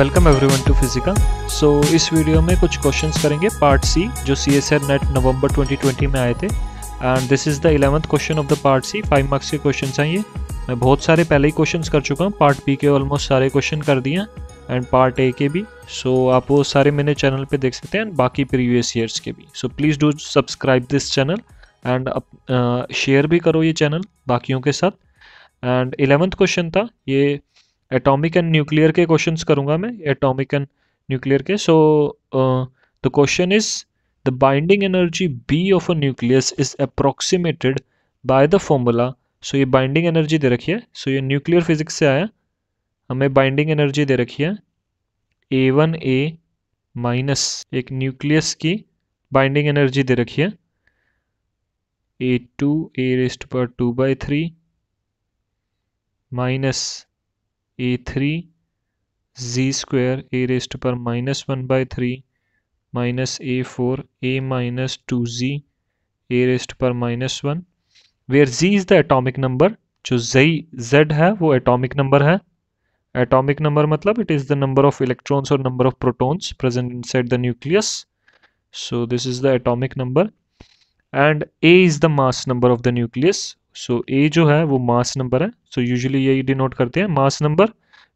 Welcome everyone to Physica so इस video में कुछ क्वेश्चंस करेंगे पार्ट सी जो C S R NET November 2020 में आए थे and this is the eleventh question of the part C five marks के क्वेश्चंस हैं ये मैं बहुत सारे पहले ही क्वेश्चंस कर चुका हूँ पार्ट बी के ऑलमोस्ट सारे क्वेश्चन कर दिए एंड पार्ट ए के भी सो so, आप वो सारे मेरे चैनल पर देख सकते हैं एंड बाकी प्रीवियस ईयर्स के भी so please do subscribe this channel and share भी करो ये चैनल बाकियों के साथ एंड इलेवंथ क्वेश्चन था ये एटॉमिक एंड न्यूक्लियर के क्वेश्चंस करूँगा मैं एटॉमिक एंड न्यूक्लियर के so the question is the binding energy B of a nucleus is approximated by the formula so ये बाइंडिंग एनर्जी दे रखी है सो so, ये न्यूक्लियर फिजिक्स से आया हमें बाइंडिंग एनर्जी दे रखी है ए वन ए माइनस एक न्यूक्लियस की बाइंडिंग एनर्जी दे रखी है A two A raised power two by three minus A three Z square A raised power minus one by three minus A four A minus two Z A raised power minus one where Z is the atomic number जो जई Z है वो atomic number है atomic number मतलब it is the number of electrons और number of protons present inside the nucleus so this is the atomic number and A is the mass number of the nucleus so A जो है वो mass number है so usually यही denote करते हैं mass number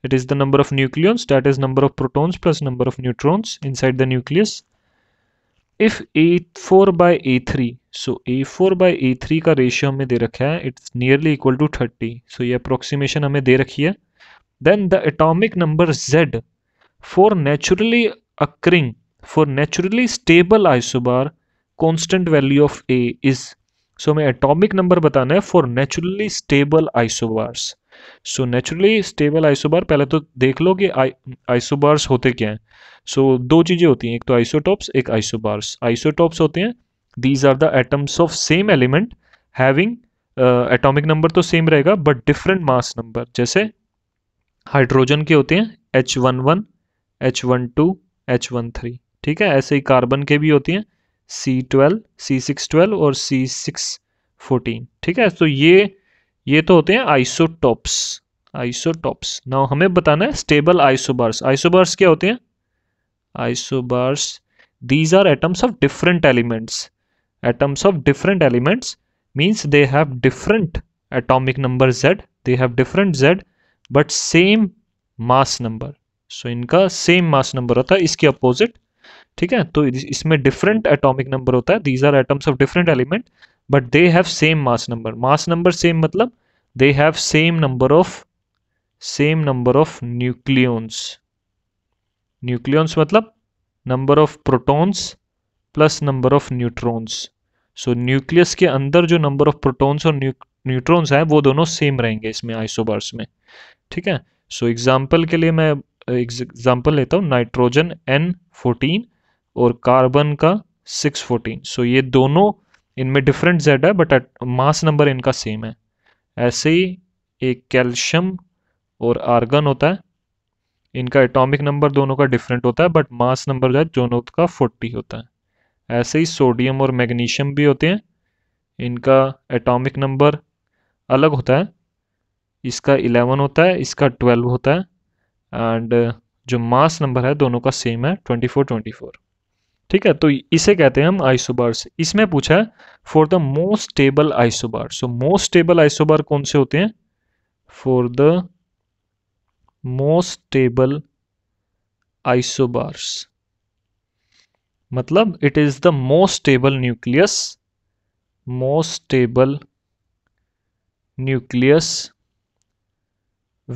it is the number of nucleons that is number of protons plus number of neutrons inside the nucleus if A four by A three so A four by A three का ratio हमें दे रखा है it's nearly equal to thirty so ये approximation हमें दे रखी है then the atomic number Z for naturally occurring for naturally stable isobar constant value of A is so हमें एटॉमिक नंबर बताना है for naturally stable isobars so naturally stable isobar पहले तो देख लो कि आइसोबार्स होते क्या हैं सो so, दो चीज़ें होती हैं एक तो आइसोटॉप्स एक आइसोबार्स आइसोटॉप्स होते हैं these are the atoms of same element having atomic number तो सेम रहेगा बट डिफरेंट मास नंबर जैसे हाइड्रोजन के होते हैं H one one H one two H one three ठीक है ऐसे ही कार्बन के भी होते हैं C twelve C six twelve और सी सिक्स फोर्टीन ठीक है तो ये ये तो होते हैं आइसोटॉप्स आइसोटॉप्स ना हमें बताना है स्टेबल आइसोबार्स आइसोबार्स क्या होते हैं isobars these are atoms of different elements atoms of different elements means they have different atomic number Z they have different Z but same mass number so इनका same mass number होता है इसके opposite ठीक है तो इसमें different atomic number होता है these are atoms of different element but they have same mass number mass number same मतलब they have same number of same number of nucleons nucleons मतलब number of protons plus number of neutrons so nucleus के अंदर जो number of protons और neutrons हैं वो दोनों same रहेंगे इसमें आइसोबार्स में ठीक है सो so, एग्जाम्पल के लिए मैं एग्जाम्पल लेता हूँ नाइट्रोजन एन फोर्टीन और कार्बन का 614 सो so ये दोनों इनमें डिफरेंट जेड है बट मास नंबर इनका सेम है ऐसे ही एक कैल्शियम और आर्गन होता है इनका एटॉमिक नंबर दोनों का डिफरेंट होता है बट मास नंबर जो है दोनों का 40 होता है ऐसे ही सोडियम और मैग्नीशियम भी होते हैं इनका एटॉमिक नंबर अलग होता है इसका 11 होता है इसका 12 होता है एंड जो मास नंबर है दोनों का सेम है 24 24 ठीक है तो इसे कहते हैं हम आइसोबार्स इसमें पूछा है for the most stable isobar so most stable isobar कौन से होते हैं for the most stable isobars मतलब it is the most stable nucleus most stable nucleus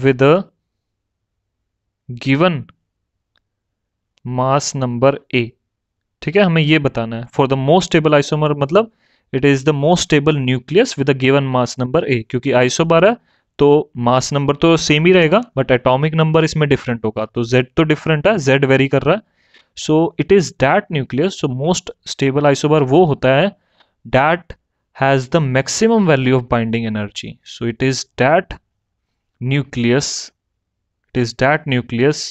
with a given mass number A ठीक है हमें ये बताना है for the most stable isomer मतलब it is the most stable nucleus with a given mass number A क्योंकि isobar है तो मास नंबर तो सेम ही रहेगा बट एटॉमिक नंबर इसमें डिफरेंट होगा तो जेड तो डिफरेंट है जेड वेरी कर रहा है so it is that nucleus so most stable isobar वो होता है that has the maximum value of binding energy so it is that nucleus it is that nucleus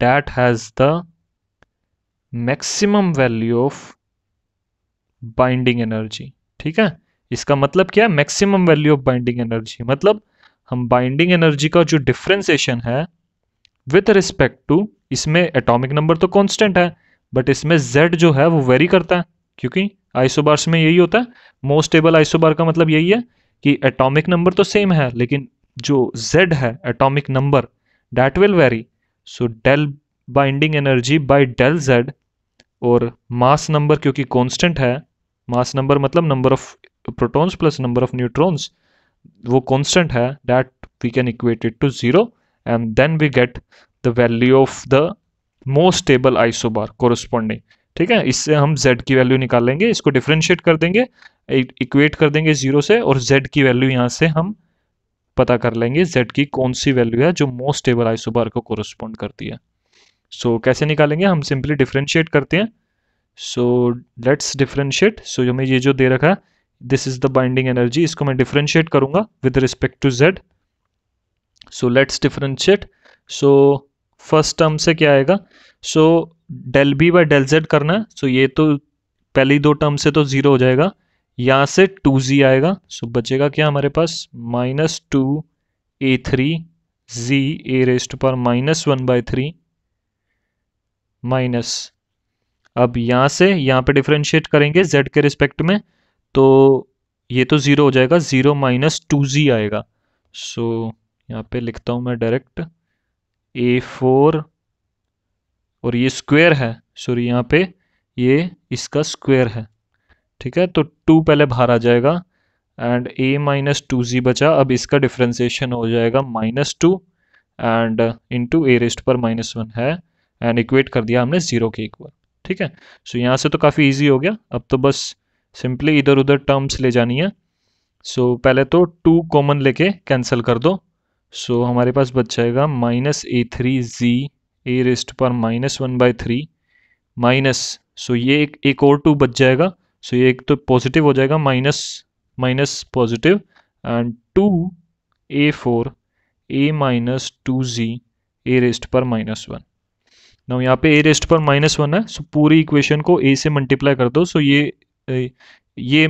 that has the maximum value of binding energy ठीक है इसका मतलब क्या है maximum value of binding energy मतलब हम बाइंडिंग एनर्जी का जो डिफ्रेंसिएशन है विथ रिस्पेक्ट टू इसमें एटॉमिक नंबर तो कांस्टेंट है बट इसमें z जो है वो वेरी करता है क्योंकि आइसोबार्स में यही होता है मोस्ट स्टेबल आइसोबार का मतलब यही है कि एटॉमिक नंबर तो सेम है लेकिन जो z है atomic number that will vary so del binding energy by del z और मास नंबर क्योंकि कांस्टेंट है मास नंबर मतलब number of protons plus number of neutrons वो कांस्टेंट है that we can equate it to zero and then we get the value of the most stable isobar corresponding ठीक है इससे हम z की value निकाल लेंगे इसको डिफ्रेंशिएट कर देंगे इक्वेट कर देंगे जीरो से और z की वैल्यू यहाँ से हम पता कर लेंगे z की कौन सी वैल्यू है जो मोस्ट स्टेबल आइसोबार को कोरस्पॉन्ड करती है सो so, कैसे निकालेंगे हम सिंपली डिफ्रेंशिएट करते हैं सो लेट्स डिफ्रेंशिएट सो हमें ये जो दे रखा है this is the binding energy इसको मैं डिफ्रेंशिएट करूंगा with respect to Z so let's differentiate so first term से क्या आएगा so del B by del Z करना है सो so, ये तो पहली दो टर्म से तो ज़ीरो हो जाएगा यहाँ से टू जी आएगा सो so, बचेगा क्या हमारे पास minus two A three Z A raised power minus one by three minus अब यहाँ से यहाँ पे डिफ्रेंशिएट करेंगे z के रिस्पेक्ट में तो ये तो ज़ीरो हो जाएगा ज़ीरो माइनस टू जी आएगा सो so, यहाँ पे लिखता हूँ मैं डायरेक्ट ए फोर और ये स्क्वायर है सॉरी यहाँ पे ये इसका स्क्वायर है ठीक है तो टू पहले बाहर आ जाएगा and A minus two Z बचा अब इसका डिफ्रेंसिएशन हो जाएगा minus two and into A raised power minus one है एंड इक्वेट कर दिया हमने ज़ीरो के इक्वल ठीक है सो so, यहाँ से तो काफ़ी ईजी हो गया अब तो बस सिंपली इधर उधर टर्म्स ले जानी है सो so, पहले तो टू कॉमन लेके कैंसिल कर दो सो so, हमारे पास बच जाएगा minus A three Z A raised power minus one by three minus so ये एक एक और टू बच जाएगा सो so, ये एक तो पॉजिटिव हो जाएगा minus minus positive and two A four A minus two Z A raised power minus one ना यहाँ पे A raised power minus one है सो पूरी इक्वेशन को ए से मल्टीप्लाई कर दो सो ये ये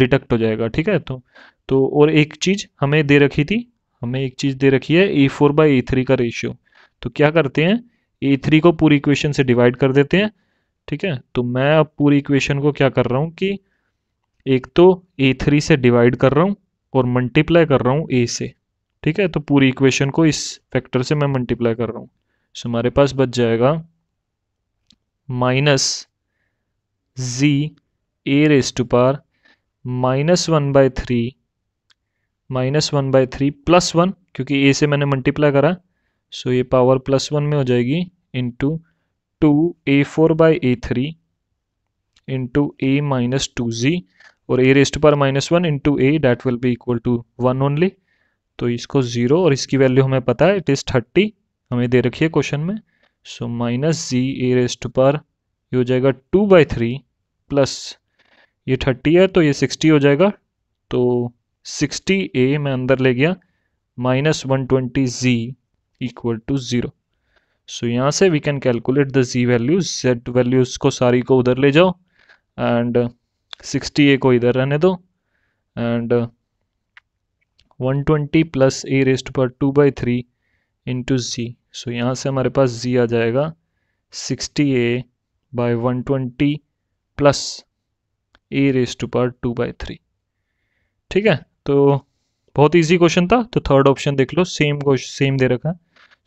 डिटेक्ट हो जाएगा ठीक है तो तो और एक चीज़ हमें दे रखी थी हमें एक चीज़ दे रखी है A four by A three का रेशियो तो क्या करते हैं ए थ्री को पूरी इक्वेशन से डिवाइड कर देते हैं ठीक है तो मैं अब पूरी इक्वेशन को क्या कर रहा हूँ कि एक तो ए थ्री से डिवाइड कर रहा हूँ और मल्टीप्लाई कर रहा हूँ ए से ठीक है तो पूरी इक्वेशन को इस फैक्टर से मैं मल्टीप्लाई कर रहा हूँ सो हमारे पास बच जाएगा minus Z A raise to power minus one by three minus one by three plus one क्योंकि ए से मैंने मल्टीप्लाई करा सो ये पावर प्लस वन में हो जाएगी into two A four by A three into A minus two Z और A raised power minus one into A that will be equal to one only तो इसको ज़ीरो और इसकी वैल्यू हमें पता है इट इज़ थर्टी हमें दे रखी है क्वेश्चन में so minus Z A raised पर ये हो जाएगा टू बाई थ्री प्लस ये थर्टी है तो ये सिक्सटी हो जाएगा तो सिक्सटी ए मैं अंदर ले गया minus one twenty Z equal to zero so यहाँ से we can calculate the Z value Z values को सारी को उधर ले जाओ एंड सिक्सटी ए को इधर रहने दो and one twenty plus A raised power two by three into Z so यहाँ से हमारे पास जी आ जाएगा sixty A by one twenty plus A raise to power two by three ठीक है तो बहुत इजी क्वेश्चन था तो थर्ड ऑप्शन देख लो सेम क्वेश्चन सेम दे रखा है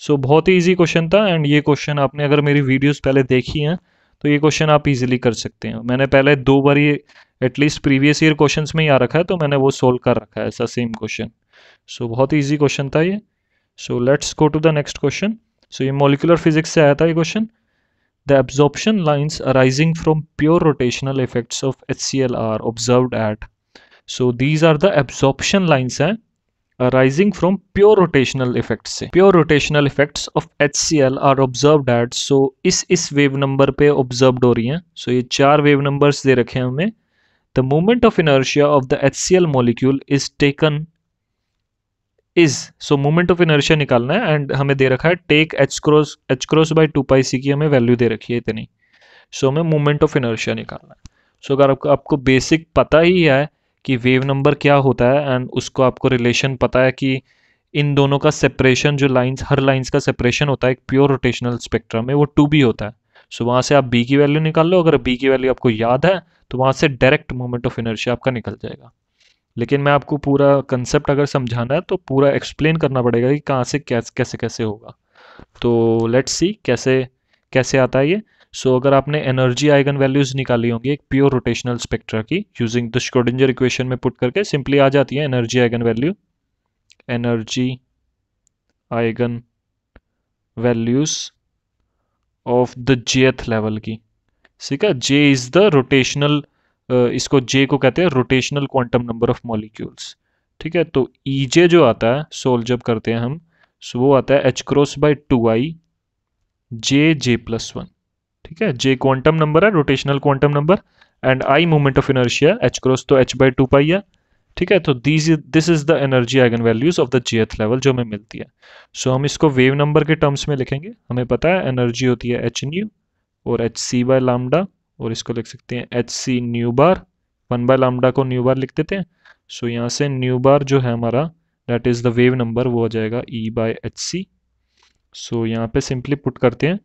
सो बहुत ही ईजी क्वेश्चन था एंड ये क्वेश्चन आपने अगर मेरी वीडियोस पहले देखी हैं तो ये क्वेश्चन आप इजीली कर सकते हैं मैंने पहले दो बार ये एटलीस्ट प्रीवियस ईयर क्वेश्चंस में ही आ रखा है तो मैंने वो सोल्व कर रखा है ऐसा सेम क्वेश्चन सो बहुत ईजी क्वेश्चन था ये so let's go to the next question so ये मोलिकुलर फिजिक्स से आया था ये question the absorption lines arising from pure rotational effects of H C L are observe at so these are the absorption lines हैं arising from pure rotational effect से pure rotational effect of H C L are observe at so इस इस wave number पर observe हो रही हैं so so, ये चार वेव नंबर्स दे रखे हैं हमें the movement of inertia of the H C L molecule is taken is so moment of inertia निकालना है एंड हमें दे रखा है take H cross H cross by two pi C की हमें वैल्यू दे रखी है इतनी सो so, हमें मोमेंट ऑफ इनर्शिया निकालना है सो so, अगर आपको आपको बेसिक पता ही है कि वेव नंबर क्या होता है एंड उसको आपको रिलेशन पता है कि इन दोनों का सेपरेशन जो लाइंस हर लाइंस का सेपरेशन होता है एक प्योर रोटेशनल स्पेक्ट्रम में वो टू बी होता है सो so, वहाँ से आप बी की वैल्यू निकाल लो अगर बी की वैल्यू आपको याद है तो वहाँ से डायरेक्ट मोमेंट ऑफ इनर्शिया आपका निकल जाएगा लेकिन मैं आपको पूरा कंसेप्ट अगर समझाना है तो पूरा एक्सप्लेन करना पड़ेगा कि कहाँ से कैसे कैसे कैसे होगा तो लेट्स सी कैसे कैसे आता है ये सो so, अगर आपने एनर्जी आइगन वैल्यूज़ निकाली होंगी एक प्योर रोटेशनल स्पेक्ट्रा की यूजिंग द श्रोडिंजर इक्वेशन में पुट करके सिंपली आ जाती है energy eigen value energy eigen values of the जेथ लेवल की ठीक है जे इज़ द रोटेशनल इसको जे को कहते हैं rotational quantum number of molecules ठीक है तो ई e जे जो आता है सोल्व जब करते हैं हम सो वो आता है H cross by two I J J plus one ठीक है जे क्वांटम नंबर है rotational quantum number and I moment of inertia H cross तो एच बाई टू पाई है ठीक है तो these this is the energy eigen values of the जेथ level जो हमें मिलती है सो so, हम इसको वेव नंबर के टर्म्स में लिखेंगे हमें पता है एनर्जी होती है एच न्यू और एच सी बाय लामडा और इसको लिख सकते हैं H C nu bar one by lambda को न्यू बार लिख देते हैं सो so, यहाँ से न्यू बार जो है हमारा that is the wave number वो आ जाएगा ई बाय एच सी सो यहाँ पे सिंपली पुट करते हैं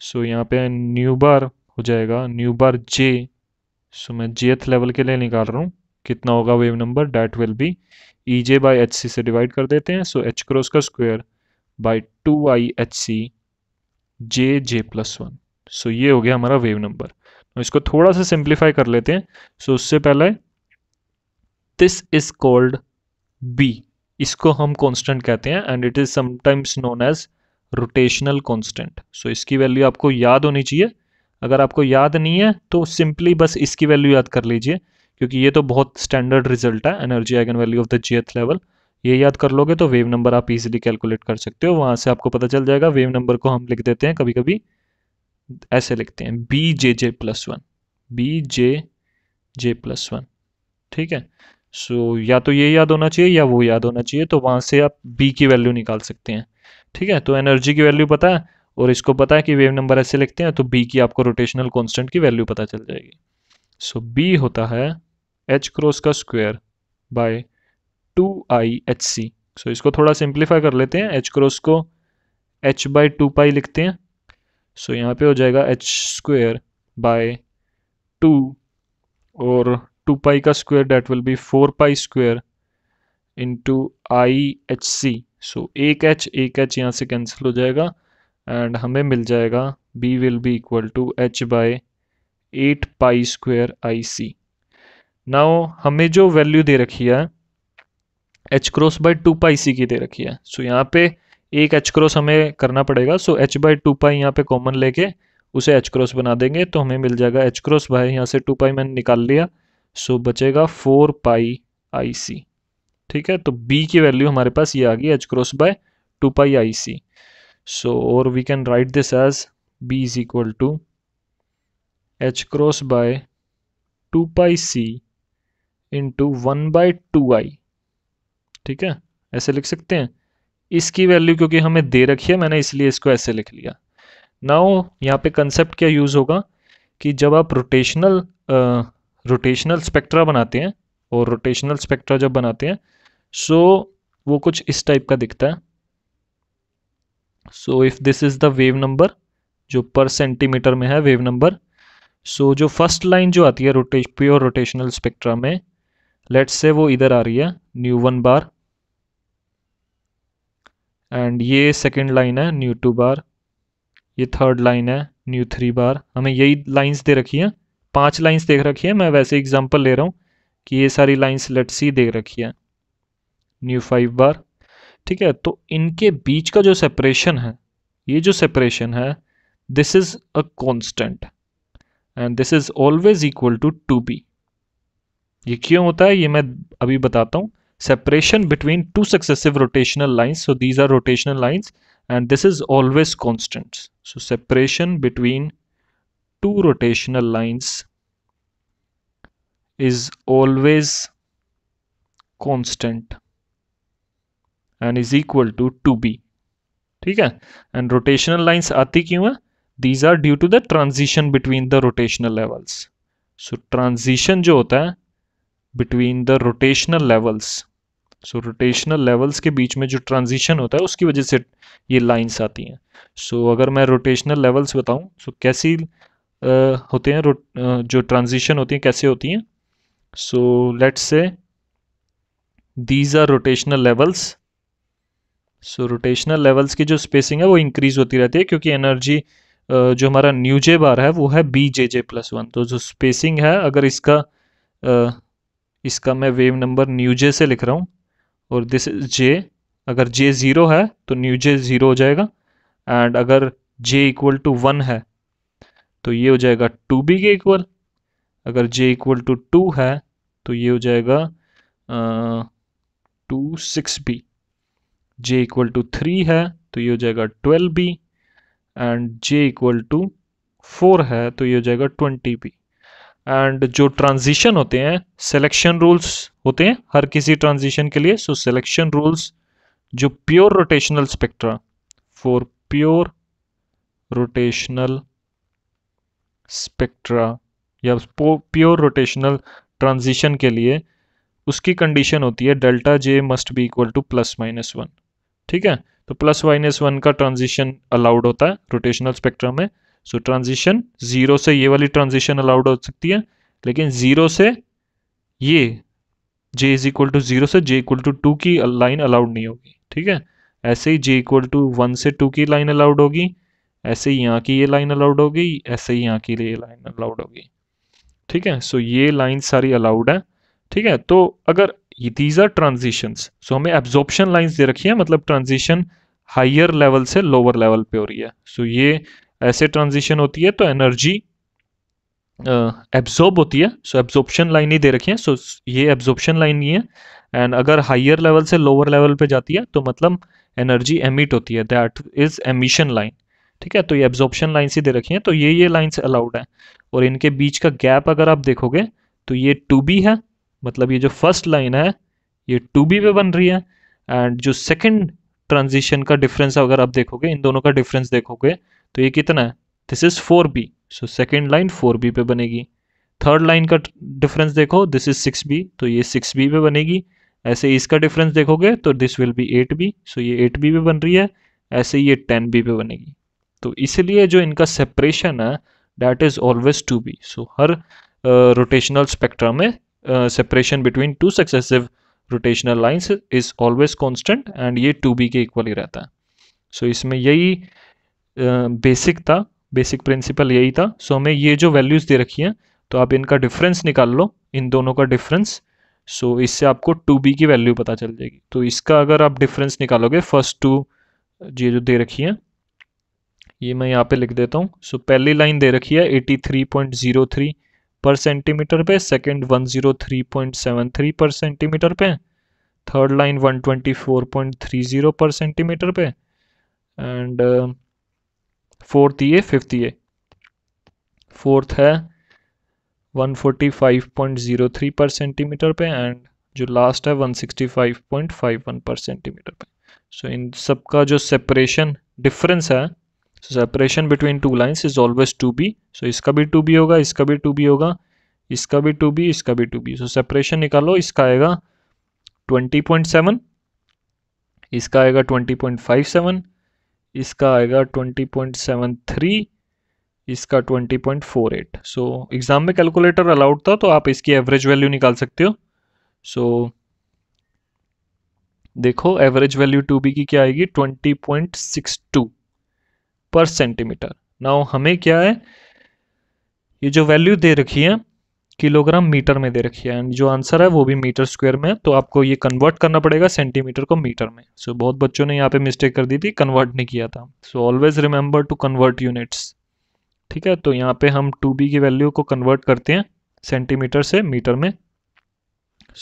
सो so, यहाँ पे न्यू बार हो जाएगा न्यू बार जे सो मैं जेथ लेवल के लिए निकाल रहा हूँ कितना होगा wave number that will be E J by H C से डिवाइड कर देते हैं सो एच क्रॉस का square by two I H C J J plus one so ये हो गया हमारा वेव नंबर इसको थोड़ा सा सिंप्लीफाई कर लेते हैं सो so, उससे पहले दिस इज कॉल्ड बी इसको हम कांस्टेंट कहते हैं and it is sometimes known as rotational constant so इसकी वैल्यू आपको याद होनी चाहिए अगर आपको याद नहीं है तो सिंपली बस इसकी वैल्यू याद कर लीजिए क्योंकि ये तो बहुत स्टैंडर्ड रिजल्ट है energy eigen value of the Jth level ये याद कर लोगे तो वेव नंबर आप इजीली कैलकुलेट कर सकते हो वहाँ से आपको पता चल जाएगा वेव नंबर को हम लिख देते हैं कभी कभी ऐसे लिखते हैं B J J plus one B J J plus one ठीक है सो so, या तो ये याद होना चाहिए या वो याद होना चाहिए तो वहाँ से आप बी की वैल्यू निकाल सकते हैं ठीक है तो एनर्जी की वैल्यू पता है और इसको पता है कि वेव नंबर ऐसे लिखते हैं तो बी की आपको रोटेशनल कॉन्स्टेंट की वैल्यू पता चल जाएगी सो so, बी होता है एच क्रॉस का square by two I H C so इसको थोड़ा सिंप्लीफाई कर लेते हैं एच क्रॉस को एच बाई टू पाई लिखते हैं सो so, यहाँ पे हो जाएगा एच स्क्वेयर बाय टू और टू पाई का square that will be four pi square into I H C so एक एच एक एच यहाँ से कैंसिल हो जाएगा एंड हमें मिल जाएगा B will be equal to H by eight pi square I C now हमें जो वैल्यू दे रखी है H cross by two pi C की दे रखी है सो so, यहाँ पे एक एच क्रॉस हमें करना पड़ेगा so H by two pi यहाँ पे कॉमन लेके उसे एच क्रॉस बना देंगे तो हमें मिल जाएगा एच क्रॉस बाई यहाँ से टू पाई मैंने निकाल लिया सो बचेगा फोर पाई आई सी ठीक है तो बी की वैल्यू हमारे पास ये आ गई H cross by two pi I C so और we can write this as B is equal to H cross by two pi C into one by two I ठीक है ऐसे लिख सकते हैं इसकी वैल्यू क्योंकि हमें दे रखी है मैंने इसलिए इसको ऐसे लिख लिया नाउ यहाँ पे कंसेप्ट क्या यूज़ होगा कि जब आप रोटेशनल रोटेशनल स्पेक्ट्रा बनाते हैं और रोटेशनल स्पेक्ट्रा जब बनाते हैं सो so, वो कुछ इस टाइप का दिखता है so if this is the wave number जो पर सेंटीमीटर में है वेव नंबर सो जो फर्स्ट लाइन जो आती है रोटे प्योर रोटेशनल स्पेक्ट्रा में लेट्स से वो इधर आ रही है न्यू वन बार एंड ये सेकंड लाइन है न्यू टू बार ये थर्ड लाइन है न्यू थ्री बार हमें यही लाइंस दे रखी हैं पांच लाइंस देख रखी है मैं वैसे एग्जांपल ले रहा हूँ कि ये सारी लाइंस लेट सी देख रखी है न्यू फाइव बार ठीक है तो इनके बीच का जो सेपरेशन है ये जो सेपरेशन है this is a constant and this is always equal to two B ये क्यों होता है ये मैं अभी बताता हूँ separation between two successive rotational lines. So these are rotational lines and this is always constant. So separation between two rotational lines is always constant and is equal to 2b. ठीक है एंड रोटेशनल लाइंस आती क्यों है these are due to the transition between the rotational levels so transition जो होता है between the rotational levels so rotational levels के बीच में जो ट्रांजिशन होता है उसकी वजह से ये लाइंस आती हैं सो so, अगर मैं रोटेशनल लेवल्स बताऊं सो so कैसी uh, होते हैं uh, जो ट्रांजिशन होती हैं कैसे होती हैं so let's say these are rotational levels so rotational levels की जो स्पेसिंग है वो इंक्रीज होती रहती है क्योंकि एनर्जी जो हमारा न्यू जे बार है वो है B J J plus one तो जो स्पेसिंग है अगर इसका इसका मैं वेव नंबर न्यू जे से लिख रहा हूँ और दिस इज जे अगर जे ज़ीरो है तो न्यू जे ज़ीरो हो जाएगा एंड अगर जे इक्वल टू वन है तो ये हो जाएगा टू बी के इक्वल अगर जे इक्वल टू टू है तो ये हो जाएगा two six B J equal to three है तो ये हो जाएगा twelve B and J equal to four है तो ये हो जाएगा ट्वेंटी बी एंड जो ट्रांजिशन होते हैं सिलेक्शन रूल्स होते हैं हर किसी ट्रांजिशन के लिए सो सिलेक्शन रूल्स जो pure rotational spectra for pure rotational spectra या प्योर रोटेशनल ट्रांजिशन के लिए उसकी कंडीशन होती है delta J must be equal to plus minus one ठीक है तो प्लस माइनस वन का ट्रांजिशन अलाउड होता है रोटेशनल स्पेक्ट्रा में सो ट्रांजिशन जीरो से ये वाली ट्रांजिशन अलाउड हो सकती है लेकिन जीरो से ये J is equal to zero से जे इक्वल टू टू की लाइन अलाउड नहीं होगी ठीक है ऐसे ही जे इक्वल टू वन से टू की लाइन अलाउड होगी ऐसे ही यहाँ की ये लाइन अलाउड होगी ऐसे ही यहाँ की ये लाइन अलाउड होगी ठीक है सो ये लाइन सारी अलाउड है ठीक है तो अगर दीज आर ट्रांजिशन सो हमें एब्जॉर्प्शन लाइन्स दे रखी है मतलब ट्रांजिशन हाइयर लेवल से लोअर लेवल पे हो रही है सो so, ये ऐसे ट्रांजिशन होती है तो एनर्जी एब्जॉर्ब होती है सो एब्जॉर्प्शन लाइन ही दे रखी है सो so, ये एब्जॉर्प्शन लाइन ही है एंड अगर हाइयर लेवल से लोअर लेवल पे जाती है तो मतलब एनर्जी एमिट होती है दैट इज एमिशन लाइन ठीक है तो ये एब्जॉर्प्शन लाइन ही दे रखी है तो ये ये लाइन्स अलाउड है और इनके बीच का गैप अगर आप देखोगे तो ये टू बी है मतलब ये जो फर्स्ट लाइन है ये टू बी पे बन रही है एंड जो सेकेंड ट्रांजिशन का डिफरेंस अगर आप देखोगे इन दोनों का डिफरेंस देखोगे तो ये कितना है this is four B so second line four B पे बनेगी थर्ड लाइन का डिफरेंस देखो दिस इज़ सिक्स बी तो ये सिक्स बी पे बनेगी ऐसे इसका डिफरेंस देखोगे तो this will be eight B so ये एट बी पे बन रही है ऐसे ये टेन बी पे बनेगी तो इसलिए जो इनका सेपरेशन है that is always two B so हर रोटेशनल uh, में separation between two successive rotational lines is always constant and ये टू बी के इक्वल ही रहता है सो so, इसमें यही बेसिक था बेसिक प्रिंसिपल यही था सो हमें ये जो वैल्यूज़ दे रखी हैं तो आप इनका डिफरेंस निकाल लो इन दोनों का डिफरेंस सो so, इससे आपको टू बी की वैल्यू पता चल जाएगी तो इसका अगर आप डिफरेंस निकालोगे फर्स्ट टू ये जो दे रखी है ये मैं यहाँ पे लिख देता हूँ सो so, पहली लाइन दे रखी है 83.03 पर सेंटीमीटर पे सेकंड 103.73 पर सेंटीमीटर पे थर्ड लाइन 124.30 पर सेंटीमीटर पे एंड uh, फोर्थ ये फिफ्थ ये फोर्थ है 145.03 पर सेंटीमीटर पे एंड जो लास्ट है 165.51 पर सेंटीमीटर पे सो so, इन सब का जो सेपरेशन डिफरेंस है so separation between two lines is always two B so इसका भी टू बी होगा इसका भी टू बी होगा इसका भी टू बी इसका भी टू बी सो सेपरेशन निकालो इसका आएगा 20.7 इसका आएगा 20.57 इसका आएगा 20.73 इसका 20.48 सो एग्ज़ाम में कैलकुलेटर अलाउड था तो आप इसकी एवरेज वैल्यू निकाल सकते हो सो so, देखो एवरेज वैल्यू टू बी की क्या आएगी 20.62 पर सेंटीमीटर नाउ हमें क्या है ये जो वैल्यू दे रखी है किलोग्राम मीटर में दे रखी है एंड जो आंसर है वो भी मीटर स्क्वायर में तो आपको ये कन्वर्ट करना पड़ेगा सेंटीमीटर को मीटर में सो so, बहुत बच्चों ने यहाँ पे मिस्टेक कर दी थी कन्वर्ट नहीं किया था so always remember to convert units ठीक है तो यहाँ पे हम टू बी की वैल्यू को कन्वर्ट करते हैं सेंटीमीटर से मीटर में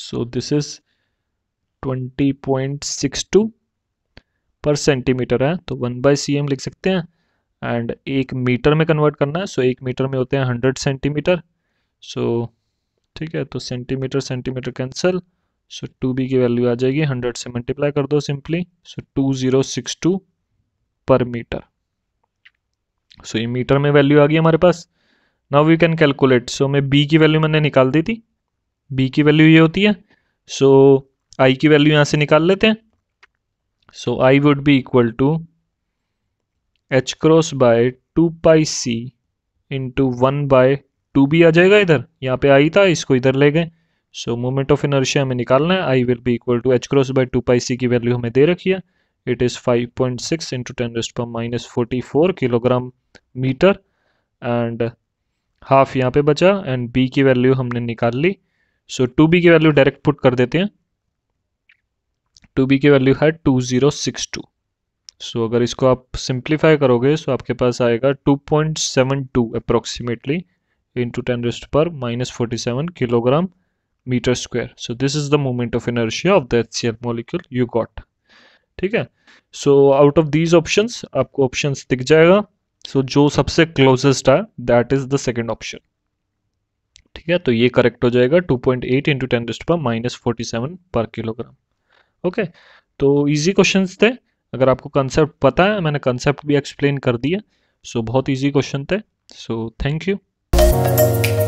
so this is twenty point six two per centimetre है तो वन बाई सी एम लिख सकते हैं एंड एक मीटर में कन्वर्ट करना है सो so एक मीटर में होते हैं हंड्रेड सेंटीमीटर सो ठीक है तो centimetre centimetre cancel so two B की वैल्यू आ जाएगी हंड्रेड से मल्टीप्लाई कर दो simply so two zero six two per metre so ये मीटर में वैल्यू आ गई हमारे पास now we can calculate so मैं बी की वैल्यू मैंने निकाल दी थी बी की वैल्यू ये होती है सो so, आई की वैल्यू यहाँ से निकाल लेते हैं so I would be equal to H cross by two pi C into one by two भी आ जाएगा इधर यहाँ पे आई था इसको इधर ले गए सो मोमेंट ऑफ इनर्शिया हमें निकालना है I will be equal to H cross by two pi C की वैल्यू हमें दे रखी है it is five point six into ten raised power minus forty four kilogram metre and half यहाँ पे बचा एंड बी की वैल्यू हमने निकाल ली सो टू बी की वैल्यू डायरेक्ट पुट कर देते हैं टू बी की वैल्यू है two zero six two so अगर इसको आप सिंप्लीफाई करोगे सो so आपके पास आएगा two point seven two approximately power minus forty seven kilogram metre square so this is the moment of inertia of the H C L molecule you got ठीक है so out of these option आपको option दिख जाएगा so so, जो सबसे closest है that is the second option ठीक है तो ये करेक्ट हो जाएगा 2.8 point eight into ten power minus forty seven पर किलोग्राम ओके तो इजी क्वेश्चन थे अगर आपको कंसेप्ट पता है मैंने कंसेप्ट भी एक्सप्लेन कर दिया सो so, बहुत इजी क्वेश्चन थे so thank you Thank you.